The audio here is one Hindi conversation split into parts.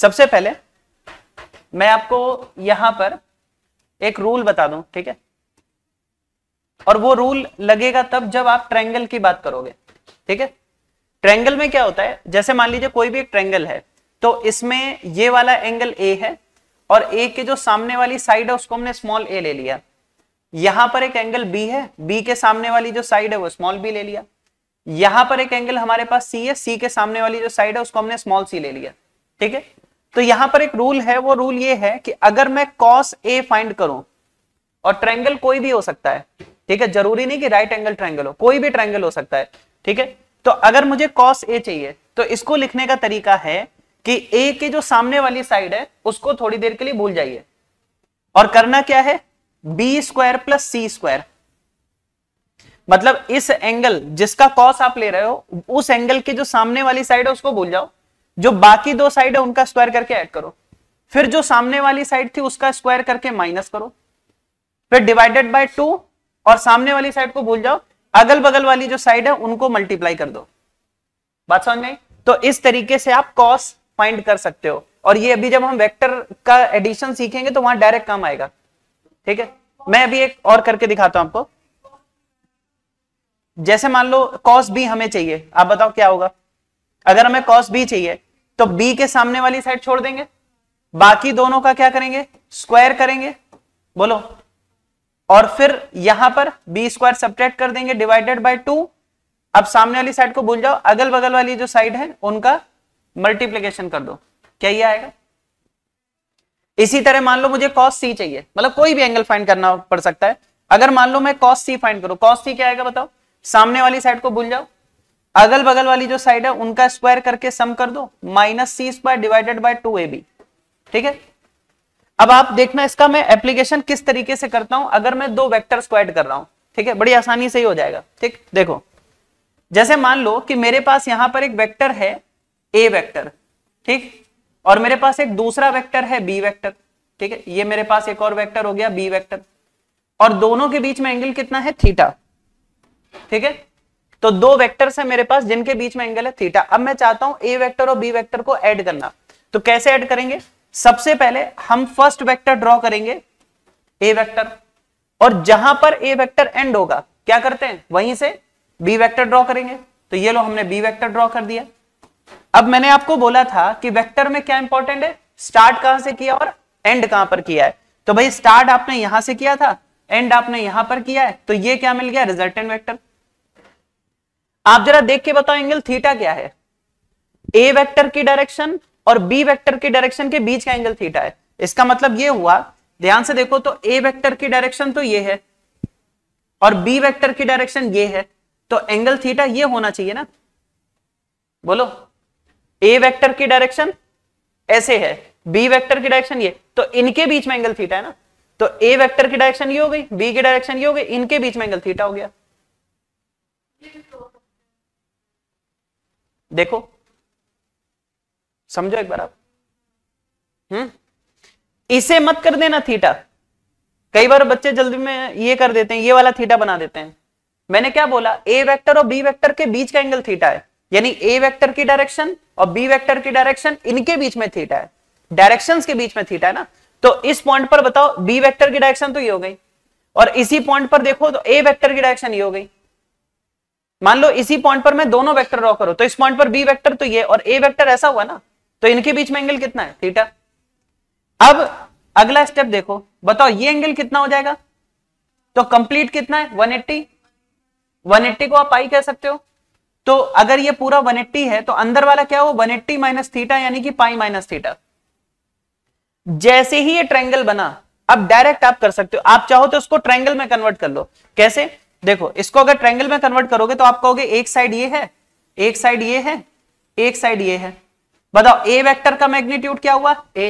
सबसे पहले मैं आपको यहां पर एक रूल बता दूं ठीक है और वो रूल लगेगा तब जब आप ट्रैंगल की बात करोगे ठीक है ट्रेंगल में क्या होता है जैसे मान लीजिए कोई भी एक ट्रेंगल है तो इसमें ये वाला एंगल ए है और ए के जो सामने वाली साइड है उसको हमने स्मॉल ए ले लिया यहां पर एक एंगल बी है बी के सामने वाली जो साइड है वो स्मॉल बी ले लिया यहां पर एक एंगल हमारे पास सी है सी के सामने वाली जो साइड है उसको हमने स्मॉल सी ले लिया ठीक है तो यहां पर एक रूल है वो रूल ये है कि अगर मैं कॉस ए फाइंड करूं और ट्रैंगल कोई भी हो सकता है ठीक है जरूरी नहीं कि राइट एंगल ट्रैंगल हो कोई भी ट्रैंगल हो सकता है ठीक है तो अगर मुझे कॉस ए चाहिए तो इसको लिखने का तरीका है कि ए के जो सामने वाली साइड है उसको थोड़ी देर के लिए भूल जाइए और करना क्या है B square plus C square मतलब इस एंगल जिसका कॉस आप ले रहे हो उस एंगल के जो सामने वाली साइड है उसको भूल जाओ जो बाकी दो साइड है उनका स्क्वायर करके ऐड करो फिर जो सामने वाली साइड थी उसका स्क्वायर करके माइनस करो फिर डिवाइडेड बाय टू और सामने वाली साइड को भूल जाओ अगल बगल वाली जो साइड है उनको मल्टीप्लाई कर दो बात समझ में तो इस तरीके से आप कॉस फाइंड कर सकते हो और ये अभी जब हम वेक्टर का एडिशन सीखेंगे तो वहां डायरेक्ट काम आएगा ठीक है मैं अभी एक और करके दिखाता हूं आपको जैसे मान लो कॉस बी हमें चाहिए आप बताओ क्या होगा अगर हमें कॉस बी चाहिए तो बी के सामने वाली साइड छोड़ देंगे बाकी दोनों का क्या करेंगे स्क्वायर करेंगे बोलो और फिर यहां पर बी स्क्वायर सब्ट्रैक्ट कर देंगे डिवाइडेड बाय टू अब सामने वाली साइड को भूल जाओ अगल बगल वाली जो साइड है उनका मल्टीप्लीकेशन कर दो क्या ये आएगा इसी तरह मान लो मुझे कॉस सी चाहिए मतलब कोई भी एंगल फाइंड करना पड़ सकता है अगर मान लो मैं कॉस सी फाइंड करूं कॉस सी क्या आएगा बताओ सामने वाली साइड को भूल जाओ अगल बगल वाली जो साइड है उनका स्क्वायर करके सम कर दो minus C square divided by two A B ठीक है अब आप देखना इसका मैं एप्लीकेशन किस तरीके से करता हूं अगर मैं दो वेक्टर स्क्वाड कर रहा हूं ठीक है बड़ी आसानी से ही हो जाएगा ठीक देखो जैसे मान लो कि मेरे पास यहां पर एक वेक्टर है ए वेक्टर ठीक और मेरे पास एक दूसरा वेक्टर है बी वेक्टर ठीक है ये मेरे पास एक और वेक्टर हो गया बी वेक्टर और दोनों के बीच में एंगल कितना है थीटा ठीक है तो दो वेक्टर्स है मेरे पास जिनके बीच में एंगल है थीटा अब मैं चाहता हूं ए वेक्टर और बी वेक्टर को ऐड करना तो कैसे ऐड करेंगे सबसे पहले हम फर्स्ट वेक्टर ड्रॉ करेंगे ए वेक्टर और जहां पर ए वेक्टर एंड होगा क्या करते हैं वहीं से बी वेक्टर ड्रॉ करेंगे तो ये लो हमने बी वेक्टर ड्रॉ कर दिया अब मैंने आपको बोला था कि वेक्टर में क्या इंपॉर्टेंट है स्टार्ट कहां से किया और एंड कहां पर किया है तो भाई स्टार्ट आपने यहां से किया था एंड आपने यहां पर किया है तो ये क्या मिल गया रिजल्टेंट वेक्टर आप जरा देख के बताओ एंगल थीटा क्या है ए वेक्टर की डायरेक्शन और बी वेक्टर की डायरेक्शन के बीच का एंगल थीटा है इसका मतलब ये हुआ ध्यान से देखो तो ए वेक्टर की डायरेक्शन तो ये है और बी वेक्टर की डायरेक्शन ये है तो एंगल थीटा ये होना चाहिए ना बोलो ए वेक्टर की डायरेक्शन ऐसे है बी वेक्टर की डायरेक्शन ये तो इनके बीच में एंगल थीटा है ना तो ए वेक्टर की डायरेक्शन ये हो गई बी की डायरेक्शन ये हो गई इनके बीच में एंगल थीटा हो गया तो देखो समझो एक बार आप हम्म इसे मत कर देना थीटा कई बार बच्चे जल्दी में ये कर देते हैं ये वाला थीटा बना देते हैं मैंने क्या बोला ए वेक्टर और बी वेक्टर के बीच का एंगल थीटा है यानी ए वेक्टर की डायरेक्शन और बी वेक्टर की डायरेक्शन इनके बीच में थीटा है डायरेक्शंस के बीच में थीटा है ना तो इस पॉइंट पर बताओ बी वेक्टर की डायरेक्शन तो ये हो गई और इसी पॉइंट पर देखो तो ए वेक्टर की डायरेक्शन ये हो गई मान लो इसी पॉइंट पर मैं दोनों वेक्टर ड्रॉ करूं तो इस पॉइंट पर बी वेक्टर तो ये और ए वेक्टर ऐसा हुआ ना तो इनके बीच में एंगल कितना है थीटा अब अगला स्टेप देखो बताओ ये एंगल कितना हो जाएगा तो कंप्लीट कितना है 180 180 को आप आई कह सकते हो तो अगर ये पूरा 180 है तो अंदर वाला क्या हो 180 एट्टी माइनस थीटा यानी कि पाई माइनस थीटा जैसे ही ये ट्रैंगल बना अब डायरेक्ट आप कर सकते हो आप चाहो तो उसको ट्रैंगल में कन्वर्ट कर लो कैसे देखो इसको अगर ट्रेंगल में कन्वर्ट करोगे तो आप कहोगे एक साइड ये है एक साइड ये है एक साइड ये है बताओ ए वेक्टर का मैग्नीट्यूड क्या हुआ ए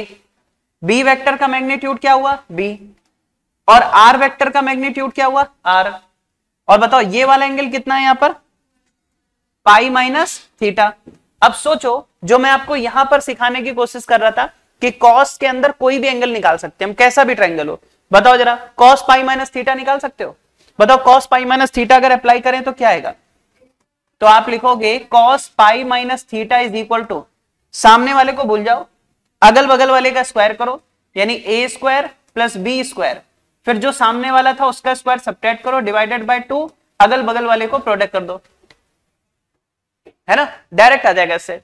बी वेक्टर का मैग्नीट्यूड क्या हुआ बी और आर वेक्टर का मैग्नीट्यूड क्या हुआ आर और बताओ ये वाला एंगल कितना है यहां पर पाई माइनस थीटा अब सोचो जो मैं आपको यहां पर सिखाने की कोशिश कर रहा था कि कॉस के अंदर कोई भी एंगल निकाल सकते हैं हम कैसा भी ट्रायंगल हो बताओ जरा कॉस पाई माइनस थीटा निकाल सकते हो बताओ कॉस पाई माइनस थीटा अगर अप्लाई करें तो क्या आएगा तो आप लिखोगे cos pi minus theta is equal to सामने वाले को भूल जाओ अगल बगल वाले का स्क्वायर करो यानी A square plus B square फिर जो सामने वाला था उसका स्क्वायर सब्ट्रैक्ट करो डिवाइडेड बाय टू अगल बगल वाले को प्रोडक्ट कर दो है ना डायरेक्ट आ जाएगा इससे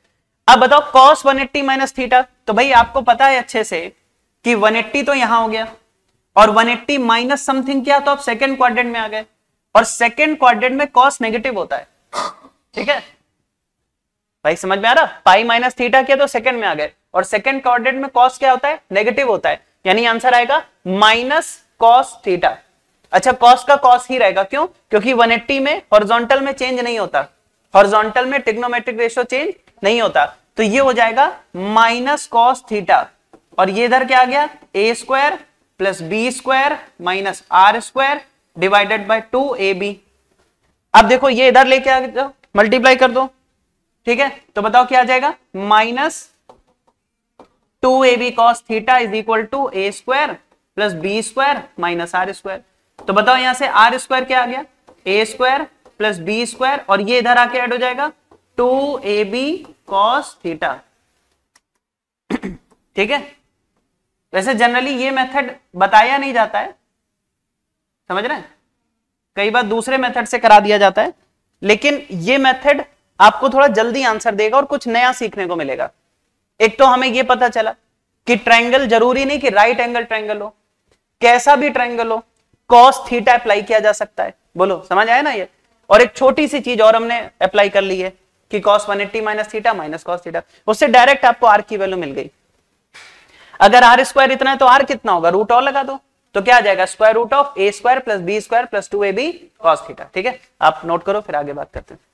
अब बताओ कॉस 180 एट्टी माइनस थीटा तो भाई आपको पता है अच्छे से कि 180 तो यहां हो गया और 180 एट्टी माइनस समथिंग किया तो आप सेकेंड क्वाड्रेंट में आ गए और सेकेंड क्वाड्रेंट में कॉस नेगेटिव होता है ठीक है भाई समझ में आ रहा पाई माइनस थीटा किया तो सेकेंड में आ गए और सेकेंड क्वाड्रेंट में कॉस क्या होता है नेगेटिव होता है यानी आंसर आएगा माइनस कॉस थीटा अच्छा कॉस का कॉस ही रहेगा क्यों क्योंकि 180 में हॉरिजॉन्टल में चेंज नहीं होता हॉरिजॉन्टल में टिक्नोमेट्रिक रेशियो चेंज नहीं होता तो ये हो जाएगा माइनस कॉस थीटा और ये इधर क्या आ गया A square plus B square minus R square divided by two A B अब देखो ये इधर लेके आ जाओ मल्टीप्लाई कर दो ठीक है तो बताओ क्या आ जाएगा minus two A B cos theta is equal to A square plus B square minus R square तो बताओ यहां से आर स्क्वायर क्या आ गया A square plus B square और ये इधर आके ऐड हो जाएगा two A B cos theta ठीक है वैसे जनरली ये मेथड बताया नहीं जाता है समझ रहे हैं कई बार दूसरे मेथड से करा दिया जाता है लेकिन ये मेथड आपको थोड़ा जल्दी आंसर देगा और कुछ नया सीखने को मिलेगा एक तो हमें यह पता चला कि ट्रायंगल जरूरी नहीं कि राइट एंगल ट्रायंगल हो कैसा भी ट्रायंगल हो कॉस थीटा अप्लाई किया जा सकता है बोलो समझ आया ना ये और एक छोटी सी चीज और हमने अप्लाई कर ली है कि cos one eighty minus theta minus cos theta उससे डायरेक्ट आपको आर की वैल्यू मिल गई अगर आर स्क्वायर इतना है तो आर कितना होगा रूट और लगा दो तो क्या आ जाएगा square root of A square plus B square plus two A B cos theta ठीक है आप नोट करो फिर आगे बात करते हैं